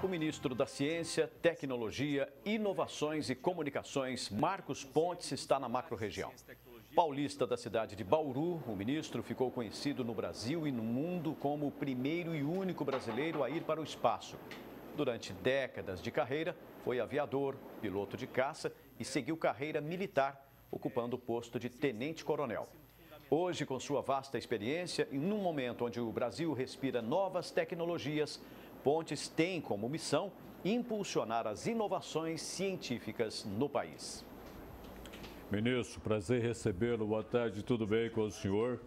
O ministro da Ciência, Tecnologia, Inovações e Comunicações, Marcos Pontes, está na macro-região. Paulista da cidade de Bauru, o ministro ficou conhecido no Brasil e no mundo como o primeiro e único brasileiro a ir para o espaço. Durante décadas de carreira, foi aviador, piloto de caça e seguiu carreira militar, ocupando o posto de tenente-coronel. Hoje, com sua vasta experiência e num momento onde o Brasil respira novas tecnologias, Pontes tem como missão impulsionar as inovações científicas no país. Ministro, prazer recebê-lo. Boa tarde, tudo bem com o senhor?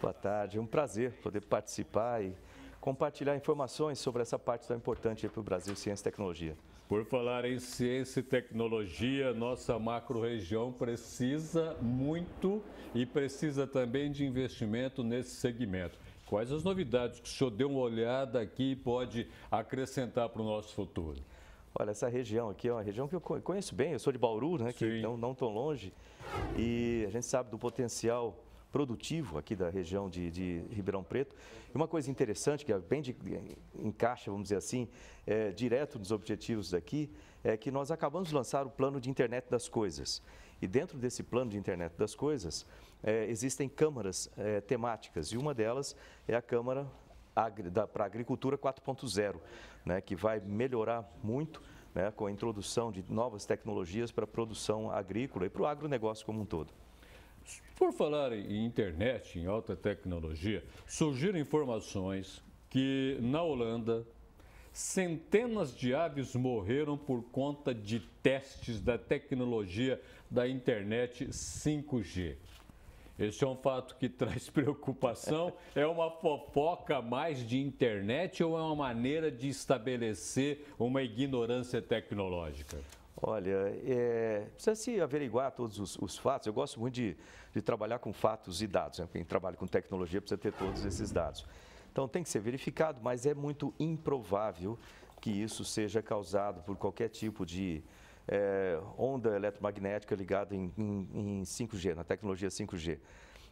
Boa tarde, um prazer poder participar e compartilhar informações sobre essa parte tão importante para o Brasil, ciência e tecnologia. Por falar em ciência e tecnologia, nossa macro-região precisa muito e precisa também de investimento nesse segmento. Quais as novidades que o senhor deu uma olhada aqui e pode acrescentar para o nosso futuro? Olha, essa região aqui é uma região que eu conheço bem, eu sou de Bauru, né, que não, não tão longe, e a gente sabe do potencial produtivo aqui da região de, de, Ribeirão Preto. E uma coisa interessante, que é bem de, encaixa, vamos dizer assim, é, direto nos objetivos daqui, é que nós acabamos de lançar o plano de internet das coisas. E dentro desse plano de internet das coisas, é, existem câmaras é, temáticas e uma delas é a Câmara para Agricultura 4.0, né, que vai melhorar muito né, com a introdução de novas tecnologias para a produção agrícola e para o agronegócio como um todo. Por falar em internet, em alta tecnologia, surgiram informações que na Holanda centenas de aves morreram por conta de testes da tecnologia da internet 5G. Esse é um fato que traz preocupação. É uma fofoca mais de internet ou é uma maneira de estabelecer uma ignorância tecnológica? Olha, é, precisa se averiguar todos os, os, fatos. Eu gosto muito de, de trabalhar com fatos e dados. Né? Quem trabalha com tecnologia precisa ter todos esses dados. Então tem que ser verificado, mas é muito improvável que isso seja causado por qualquer tipo de é, onda eletromagnética ligada em, em, em 5G, na tecnologia 5G.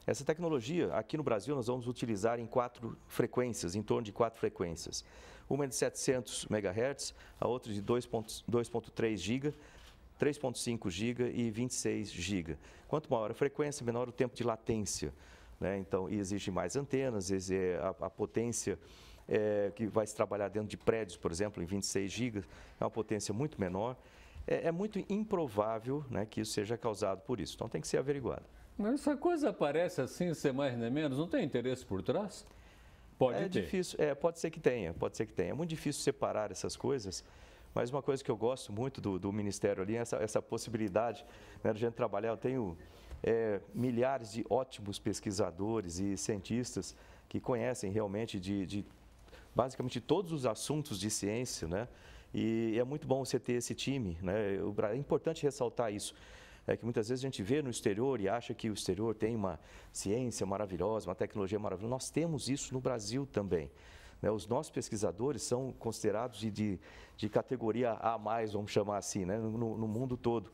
Essa tecnologia, aqui no Brasil, nós vamos utilizar em quatro frequências, em torno de quatro frequências. Uma é de 700 MHz, a outra de 2.3 GB, 3.5 GB e 26 GB. Quanto maior a frequência, menor o tempo de latência. Né? Então, exige mais antenas, a, a potência é, que vai se trabalhar dentro de prédios, por exemplo, em 26 GB, é uma potência muito menor é, é muito improvável né, que isso seja causado por isso. Então tem que ser averiguado. Mas essa coisa parece assim, sem mais nem menos, não tem interesse por trás? Pode é ter. Difícil, é, pode ser que tenha, pode ser que tenha. É muito difícil separar essas coisas, mas uma coisa que eu gosto muito do, do Ministério ali é essa, essa possibilidade né, de gente trabalhar. Eu tenho é, milhares de ótimos pesquisadores e cientistas que conhecem realmente de, de basicamente todos os assuntos de ciência, né? E é muito bom você ter esse time, né? É importante ressaltar isso. É que muitas vezes a gente vê no exterior e acha que o exterior tem uma ciência maravilhosa, uma tecnologia maravilhosa. Nós temos isso no Brasil também. Né, os nossos pesquisadores são considerados de, de, de, categoria A, vamos chamar assim, né, no, no, mundo todo.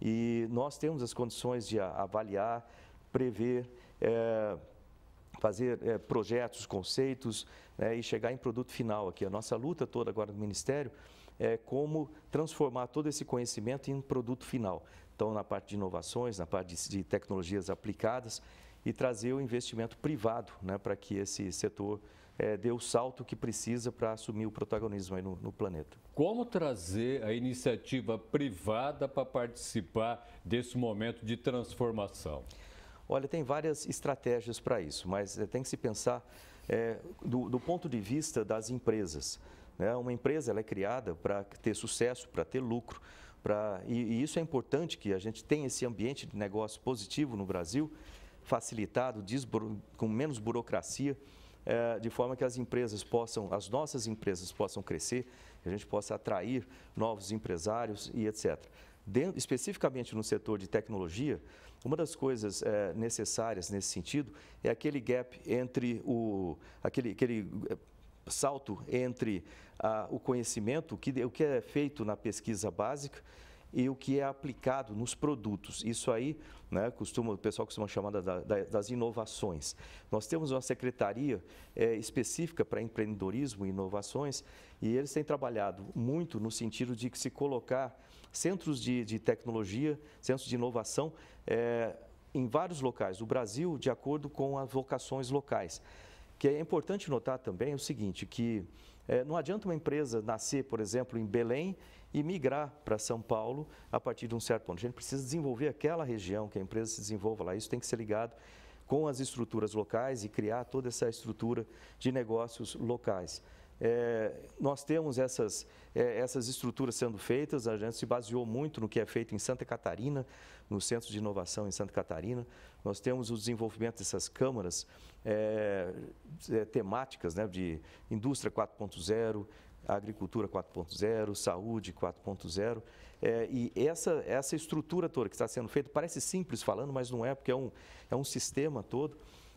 E nós temos as condições de avaliar, prever, é, fazer é, projetos, conceitos né, e chegar em produto final aqui. A nossa luta toda agora no Ministério é como transformar todo esse conhecimento em um produto final. Então, na parte de inovações, na parte de, de tecnologias aplicadas e trazer o investimento privado né, para que esse setor é, dê o salto que precisa para assumir o protagonismo aí no, no, planeta. Como trazer a iniciativa privada para participar desse momento de transformação? Olha, tem várias estratégias para isso, mas eh, tem que se pensar é, do, do ponto de vista das empresas. Né? Uma empresa ela é criada para ter sucesso, para ter lucro. Pra, e, e, isso é importante que a gente tenha esse ambiente de negócio positivo no Brasil, facilitado, desburo, com menos burocracia, é, de forma que as empresas possam, as nossas empresas possam crescer, que a gente possa atrair novos empresários e etc. especificamente no setor de tecnologia, uma das coisas é, necessárias nesse sentido é aquele gap entre o. aquele, aquele eh, salto entre ah, o conhecimento, que, o que é feito na pesquisa básica, e o que é aplicado nos produtos. Isso aí, né, costuma, o pessoal costuma chamar da, da, das inovações. Nós temos uma secretaria é, específica para empreendedorismo e inovações e eles têm trabalhado muito no sentido de que se colocar centros de, de tecnologia, centros de inovação é, em vários locais do Brasil, de acordo com as vocações locais. Que é importante notar também o seguinte, que é, não adianta uma empresa nascer, por exemplo, em Belém e migrar para São Paulo a partir de um certo ponto. A gente precisa desenvolver aquela região, que a empresa se desenvolva lá. Isso tem que ser ligado com as estruturas locais e criar toda essa estrutura de negócios locais. É, nós temos essas, é, essas estruturas sendo feitas, a gente se baseou muito no que é feito em Santa Catarina, no Centro de Inovação em Santa Catarina. Nós temos o desenvolvimento dessas câmaras é, é temáticas, né, de indústria 4.0, agricultura 4.0, saúde 4.0. É, e essa, essa estrutura toda que está sendo feita, parece simples falando, mas não é, porque é um, é um sistema todo.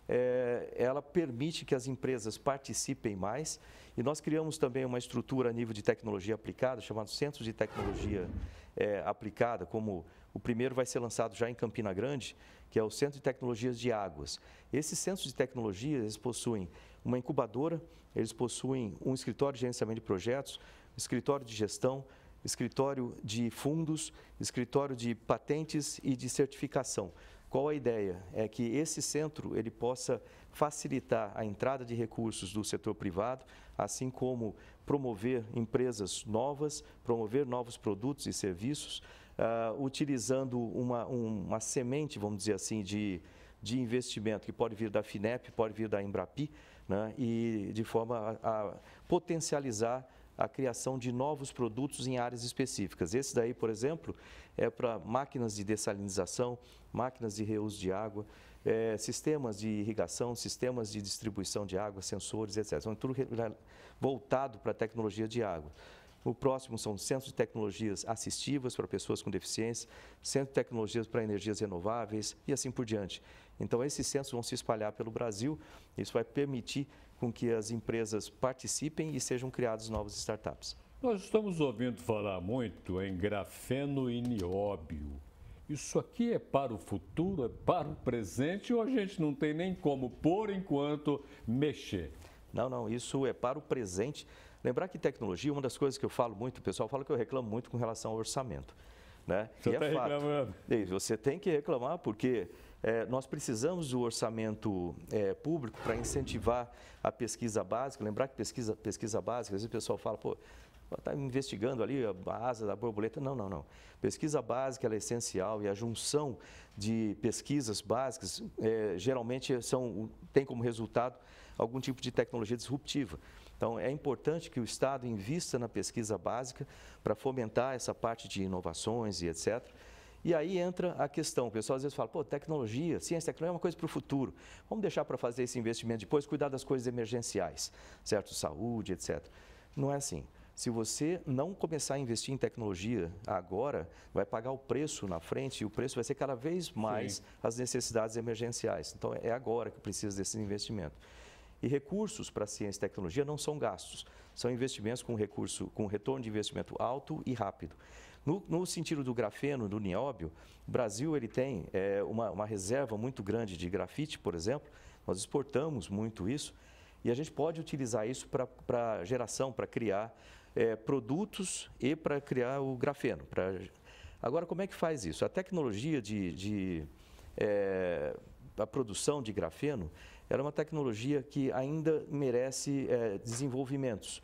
É, ela permite que as empresas participem mais e nós criamos também uma estrutura a nível de tecnologia aplicada, chamado Centro de Tecnologia é, Aplicada, como o primeiro vai ser lançado já em Campina Grande, que é o Centro de Tecnologias de Águas. Esses centros de tecnologia, eles possuem uma incubadora, eles possuem um escritório de gerenciamento de projetos, escritório de gestão, escritório de fundos, escritório de patentes e de certificação. Qual a ideia? É que esse centro ele possa facilitar a entrada de recursos do setor privado, assim como promover empresas novas, promover novos produtos e serviços, uh, utilizando uma, um, uma semente, vamos dizer assim, de, de investimento que pode vir da FINEP, pode vir da Embrapi, né? e de forma a, a potencializar a criação de novos produtos em áreas específicas. Esse daí, por exemplo, é para máquinas de dessalinização, máquinas de reuso de água, é, sistemas de irrigação, sistemas de distribuição de água, sensores, etc. Então, é tudo voltado para a tecnologia de água. O próximo são centros de tecnologias assistivas para pessoas com deficiência, centros de tecnologias para energias renováveis e assim por diante. Então, esses centros vão se espalhar pelo Brasil. Isso vai permitir com que as empresas participem e sejam criados novos startups. Nós estamos ouvindo falar muito em grafeno e nióbio. Isso aqui é para o futuro, é para o presente ou a gente não tem nem como, por enquanto, mexer? Não, não, isso é para o presente Lembrar que tecnologia, uma das coisas que eu falo muito, o pessoal fala que eu reclamo muito com relação ao orçamento. Né? Você está é fato. Reclamando. Você tem que reclamar porque é, nós precisamos do orçamento é, público para incentivar a pesquisa básica. Lembrar que pesquisa, pesquisa básica, às vezes o pessoal fala, pô, está investigando ali a asa da borboleta. Não, não, não. Pesquisa básica é essencial e a junção de pesquisas básicas é, geralmente são, tem como resultado algum tipo de tecnologia disruptiva. Então, é importante que o Estado invista na pesquisa básica para fomentar essa parte de inovações e etc. E aí entra a questão. O pessoal às vezes fala, pô, tecnologia, ciência, tecnologia é uma coisa para o futuro. Vamos deixar para fazer esse investimento depois, cuidar das coisas emergenciais, certo? Saúde, etc. Não é assim. Se você não começar a investir em tecnologia agora, vai pagar o preço na frente e o preço vai ser cada vez mais Sim. as necessidades emergenciais. Então é agora que precisa desse investimento. E recursos para ciência e tecnologia não são gastos, são investimentos com recurso, com retorno de investimento alto e rápido. No, no sentido do grafeno, do nióbio, o Brasil ele tem é, uma, uma reserva muito grande de grafite, por exemplo, nós exportamos muito isso, e a gente pode utilizar isso para geração, para criar é, produtos e para criar o grafeno. Pra... Agora, como é que faz isso? A tecnologia de, de é, da produção de grafeno, era uma tecnologia que ainda merece é, desenvolvimentos.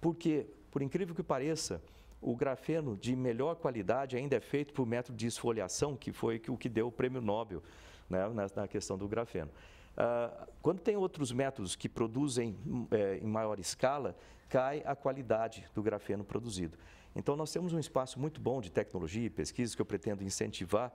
Porque, por incrível que pareça, o grafeno de melhor qualidade ainda é feito por método de esfoliação, que foi o que deu o prêmio Nobel né, na, questão do grafeno. Uh, quando tem outros métodos que produzem é, em maior escala, cai a qualidade do grafeno produzido. Então, nós temos um espaço muito bom de tecnologia e pesquisa que eu pretendo incentivar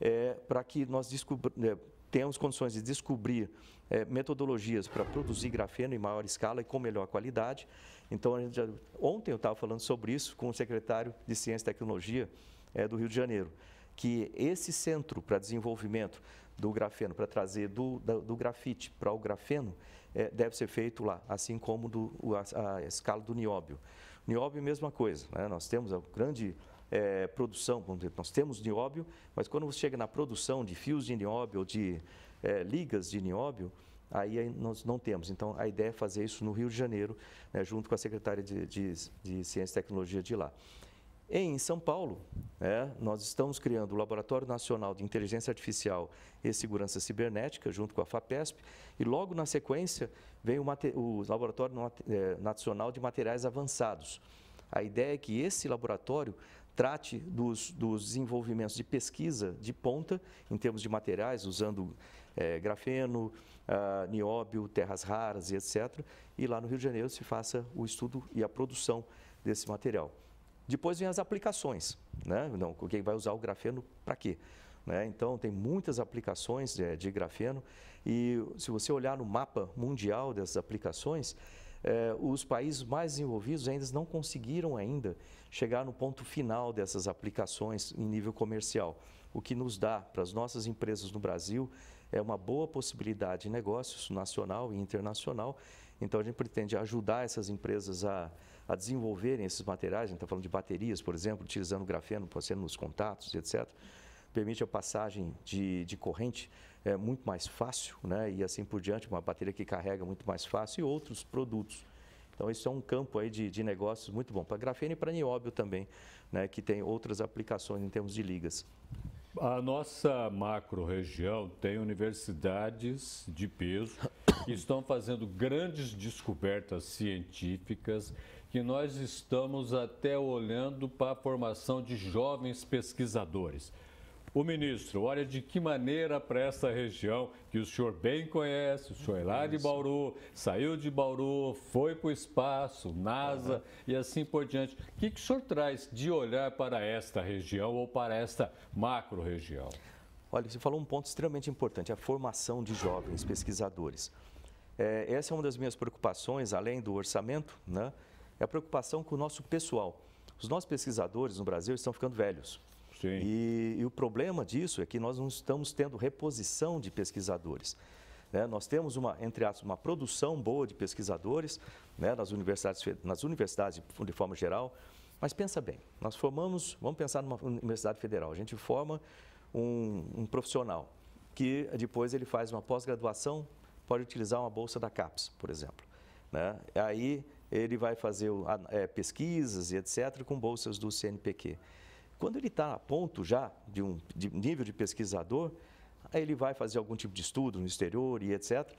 é, para que nós descubra, é, temos condições de descobrir é, metodologias para produzir grafeno em maior escala e com melhor qualidade. Então, já, ontem eu estava falando sobre isso com o secretário de Ciência e Tecnologia é, do Rio de Janeiro, que esse centro para desenvolvimento do grafeno, para trazer do, do, do grafite para o grafeno, é, deve ser feito lá, assim como do, a, a escala do nióbio. Nióbio, mesma coisa, né? nós temos a é, grande é, produção, nós temos nióbio, mas quando você chega na produção de fios de nióbio, de é, ligas de nióbio, aí nós não temos. Então, a ideia é fazer isso no Rio de Janeiro, né, junto com a secretária de, de, de, Ciência e Tecnologia de lá. Em São Paulo, é, nós estamos criando o Laboratório Nacional de Inteligência Artificial e Segurança Cibernética, junto com a FAPESP, e logo na sequência vem o, o Laboratório é, Nacional de Materiais Avançados. A ideia é que esse laboratório trate dos, dos desenvolvimentos de pesquisa de ponta, em termos de materiais, usando é, grafeno, ah, nióbio, terras raras e etc. E lá no Rio de Janeiro se faça o estudo e a produção desse material. Depois vem as aplicações. Né? Não, quem vai usar o grafeno para quê? Né? Então, tem muitas aplicações de, é, de grafeno. E se você olhar no mapa mundial dessas aplicações, eh, os países mais desenvolvidos ainda não conseguiram ainda chegar no ponto final dessas aplicações em nível comercial. O que nos dá para as nossas empresas no Brasil é uma boa possibilidade de negócios nacional e internacional. Então, a gente pretende ajudar essas empresas a, a desenvolverem esses materiais. A gente está falando de baterias, por exemplo, utilizando grafeno, por nos contatos, etc permite a passagem de, de corrente é, muito mais fácil, né? E assim por diante, uma bateria que carrega muito mais fácil e outros produtos. Então, isso é um campo aí de, de negócios muito bom para grafeno e para nióbio também, né, que tem outras aplicações em termos de ligas. A nossa macro-região tem universidades de peso que estão fazendo grandes descobertas científicas, que nós estamos até olhando para a formação de jovens pesquisadores. O ministro, olha de que maneira para essa região que o senhor bem conhece, o senhor é lá de Bauru, saiu de Bauru, foi para o espaço, NASA uhum. e assim por diante. O que, que o senhor traz de olhar para esta região ou para esta macro região? Olha, você falou um ponto extremamente importante, a formação de jovens pesquisadores. É, essa é uma das minhas preocupações, além do orçamento, né? é a preocupação com o nosso pessoal. Os nossos pesquisadores no Brasil estão ficando velhos. E, e, o problema disso é que nós não estamos tendo reposição de pesquisadores. Né? Nós temos uma, entre aspas, uma produção boa de pesquisadores né? nas, universidades, nas universidades, de forma geral. Mas pensa bem, nós formamos, vamos pensar numa universidade federal, a gente forma um, um profissional que depois ele faz uma pós-graduação, pode utilizar uma bolsa da CAPES, por exemplo. Né? Aí ele vai fazer é, pesquisas e etc. com bolsas do CNPq. Quando ele está a ponto já de um de nível de pesquisador, aí ele vai fazer algum tipo de estudo no exterior e etc.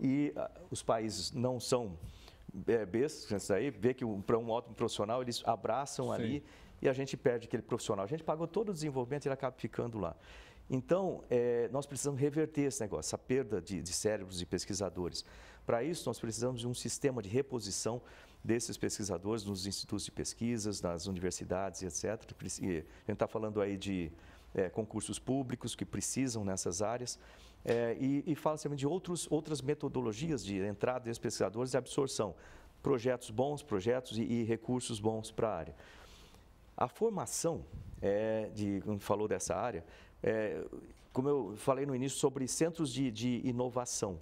E ah, os países não são é, bestas, né, aí, vê que um, para um ótimo profissional eles abraçam Sim. ali e a gente perde aquele profissional. A gente pagou todo o desenvolvimento e ele acaba ficando lá. Então, é, nós precisamos reverter esse negócio, essa perda de, de cérebros de pesquisadores. Para isso, nós precisamos de um sistema de reposição desses pesquisadores nos institutos de pesquisas, nas universidades, etc. A gente está falando aí de é, concursos públicos que precisam nessas áreas é, e, e fala também de outros, outras metodologias de entrada desses pesquisadores e absorção. Projetos bons, projetos e, e recursos bons para a área. A formação, é, de, quando falou dessa área, é, como eu falei no início sobre centros de, de inovação,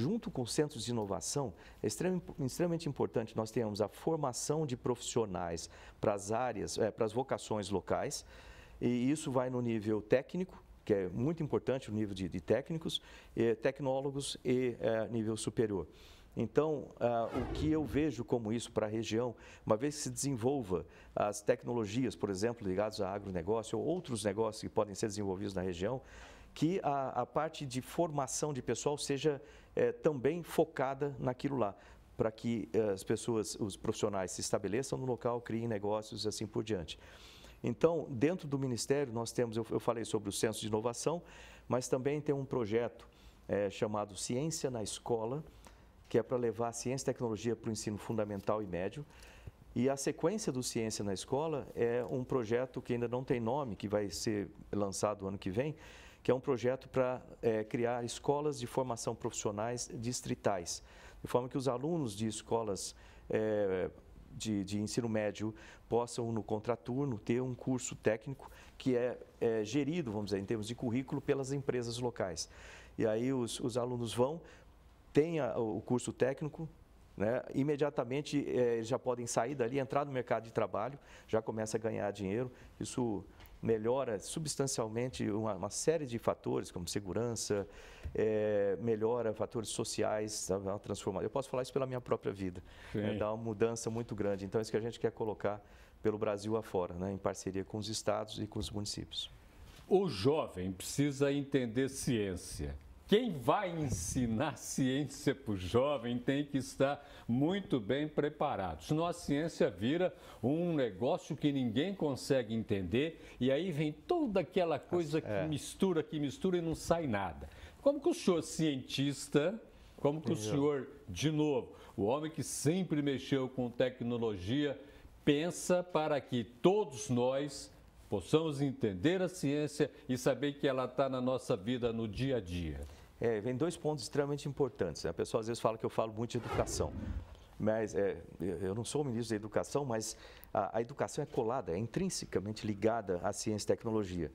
junto com centros de inovação, é extremamente importante nós tenhamos a formação de profissionais para as áreas, é, para as vocações locais, e isso vai no nível técnico, que é muito importante o nível de, de técnicos, tecnólogos e é, nível superior. Então, ah, o que eu vejo como isso para a região, uma vez que se desenvolva as tecnologias, por exemplo, ligadas a agronegócio ou outros negócios que podem ser desenvolvidos na região, que a, a parte de formação de pessoal seja é, também focada naquilo lá para que é, as pessoas, os profissionais se estabeleçam no local, criem negócios e assim por diante. Então, dentro do Ministério, nós temos, eu, eu falei sobre o Centro de Inovação, mas também tem um projeto é, chamado Ciência na Escola, que é para levar a ciência e tecnologia para o ensino fundamental e médio. E a sequência do Ciência na Escola é um projeto que ainda não tem nome, que vai ser lançado ano que vem, que é um projeto para é, criar escolas de formação profissionais distritais, de forma que os alunos de escolas é, de, de, ensino médio possam, no contraturno, ter um curso técnico que é, é, gerido, vamos dizer, em termos de currículo, pelas empresas locais. E aí os, os alunos vão, têm a, o curso técnico, né? imediatamente é, já podem sair dali, entrar no mercado de trabalho, já começa a ganhar dinheiro. Isso melhora substancialmente uma, uma, série de fatores, como segurança, é, melhora fatores sociais, uma transformação. Eu posso falar isso pela minha própria vida. Né, dá uma mudança muito grande. Então, é isso que a gente quer colocar pelo Brasil afora, né? em parceria com os estados e com os municípios. O jovem precisa entender ciência. Quem vai ensinar ciência para o jovem tem que estar muito bem preparado. Senão a ciência vira um negócio que ninguém consegue entender e aí vem toda aquela coisa que é. mistura, que mistura e não sai nada. Como que o senhor cientista, como que o senhor, de novo, o homem que sempre mexeu com tecnologia, pensa para que todos nós possamos entender a ciência e saber que ela está na nossa vida no dia a dia? é, vem dois pontos extremamente importantes. Né? A pessoa às vezes fala que eu falo muito de educação. Mas é, eu não sou ministro da educação, mas a, a, educação é colada, é intrinsecamente ligada à ciência e tecnologia.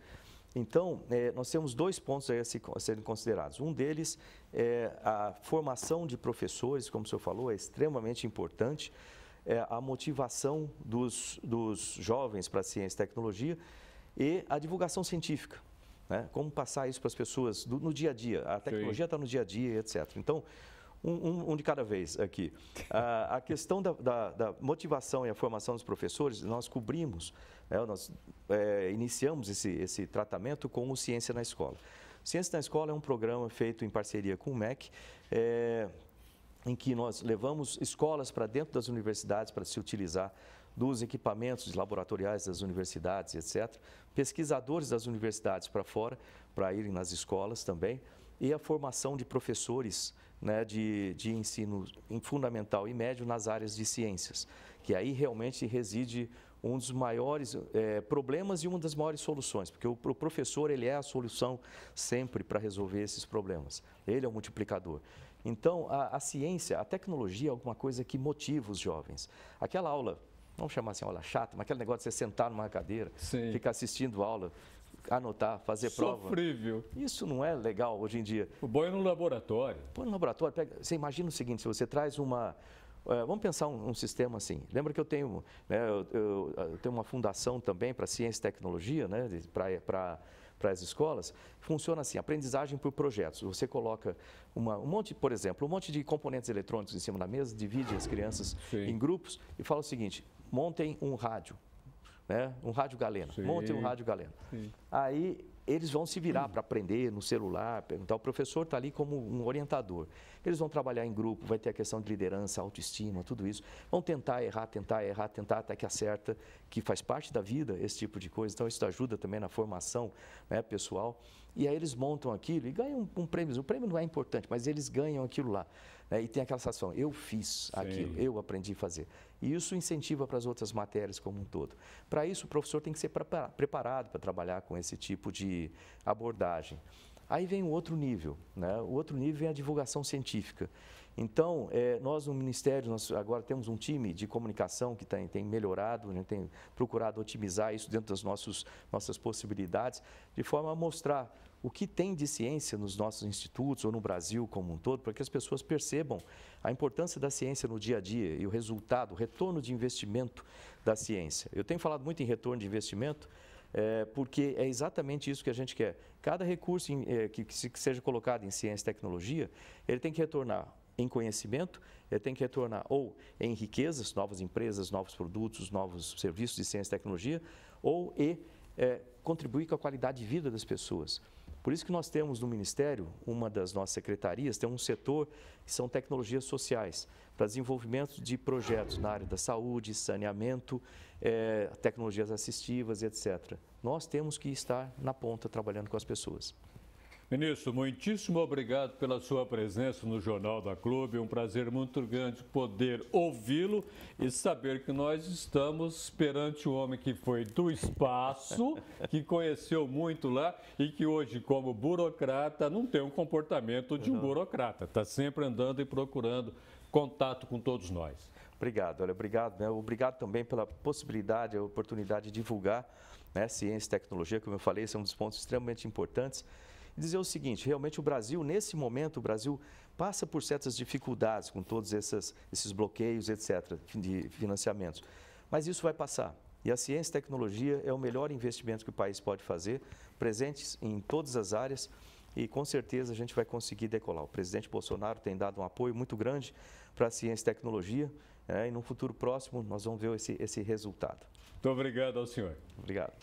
Então, é, nós temos dois pontos a, se, a serem considerados. Um deles é a formação de professores, como o senhor falou, é extremamente importante. É a motivação dos, dos jovens para a ciência e tecnologia e a divulgação científica. Né? Como passar isso para as pessoas do, no dia a dia? A tecnologia está no dia a dia, etc. Então, um, um, de cada vez aqui. a questão da, da, da, motivação e a formação dos professores, nós cobrimos, né, nós é, iniciamos esse, esse tratamento com o Ciência na Escola. Ciência na Escola é um programa feito em parceria com o MEC, é, em que nós levamos escolas para dentro das universidades para se utilizar dos equipamentos laboratoriais das universidades, etc. Pesquisadores das universidades para fora, para irem nas escolas também. E a formação de professores né, de, de ensino fundamental e médio nas áreas de ciências, que aí realmente reside um dos maiores é, problemas e uma das maiores soluções, porque o, o professor ele é a solução sempre para resolver esses problemas. Ele é o multiplicador. Então, a, a ciência, a tecnologia é alguma coisa que motiva os jovens. Aquela aula vamos chamar assim, aula chata, mas aquele negócio de você sentar numa cadeira, Sim. ficar assistindo aula, anotar, fazer Sofrível. prova. Sofrível. Isso não é legal hoje em dia. O bom é no laboratório. Põe no laboratório. Pega, você imagina o seguinte, se você traz uma... Eh, vamos pensar um, um, sistema assim. Lembra que eu tenho, né, eu, eu, eu tenho uma fundação também para ciência e tecnologia, né, para para as escolas, funciona assim, aprendizagem por projetos. Você coloca uma, um monte, por exemplo, um monte de componentes eletrônicos em cima da mesa, divide as crianças Sim. em grupos e fala o seguinte, montem um rádio, né? um rádio galena, Sim. montem um rádio galena. Sim. Aí eles vão se virar para aprender no celular, perguntar. O professor está ali como um orientador. Eles vão trabalhar em grupo, vai ter a questão de liderança, autoestima, tudo isso. Vão tentar errar, tentar errar, tentar até que acerta, que faz parte da vida esse tipo de coisa. Então, isso ajuda também na formação né, pessoal. E aí eles montam aquilo e ganham um, prêmio. O prêmio não é importante, mas eles ganham aquilo lá. Né? E tem aquela sensação, eu fiz Sim. aquilo, eu aprendi a fazer. E isso incentiva para as outras matérias como um todo. Para isso, o professor tem que ser preparado para trabalhar com esse tipo de abordagem. Aí vem o outro nível, né? o outro nível é a divulgação científica. Então, é, nós no Ministério, nós agora temos um time de comunicação que tem, tem melhorado, gente né, tem procurado otimizar isso dentro das nossos, nossas possibilidades, de forma a mostrar o que tem de ciência nos nossos institutos ou no Brasil como um todo, para que as pessoas percebam a importância da ciência no dia a dia e o resultado, o retorno de investimento da ciência. Eu tenho falado muito em retorno de investimento, é, porque é exatamente isso que a gente quer. Cada recurso em, é, que, que seja colocado em ciência e tecnologia, ele tem que retornar em conhecimento, tem que retornar ou em riquezas, novas empresas, novos produtos, novos serviços de ciência e tecnologia, ou e é, contribuir com a qualidade de vida das pessoas. Por isso que nós temos no Ministério, uma das nossas secretarias, tem um setor que são tecnologias sociais, para desenvolvimento de projetos na área da saúde, saneamento, é, tecnologias assistivas, etc. Nós temos que estar na ponta trabalhando com as pessoas. Ministro, muitíssimo obrigado pela sua presença no Jornal da Clube. Um prazer muito grande poder ouvi-lo e saber que nós estamos perante um homem que foi do espaço, que conheceu muito lá e que hoje, como burocrata, não tem um comportamento de um uhum. burocrata. Está sempre andando e procurando contato com todos nós. Obrigado, olha, obrigado, né? Obrigado também pela possibilidade, a oportunidade de divulgar né, ciência e tecnologia, como eu falei, são é um dos pontos extremamente importantes e dizer o seguinte: realmente o Brasil, nesse momento, o Brasil passa por certas dificuldades com todos esses esses bloqueios, etc., de financiamentos. Mas isso vai passar. E a ciência e tecnologia é o melhor investimento que o país pode fazer, presentes em todas as áreas, e com certeza a gente vai conseguir decolar. O presidente Bolsonaro tem dado um apoio muito grande para a ciência e tecnologia, né, e no futuro próximo nós vamos ver esse, esse resultado. Muito obrigado ao senhor. Obrigado.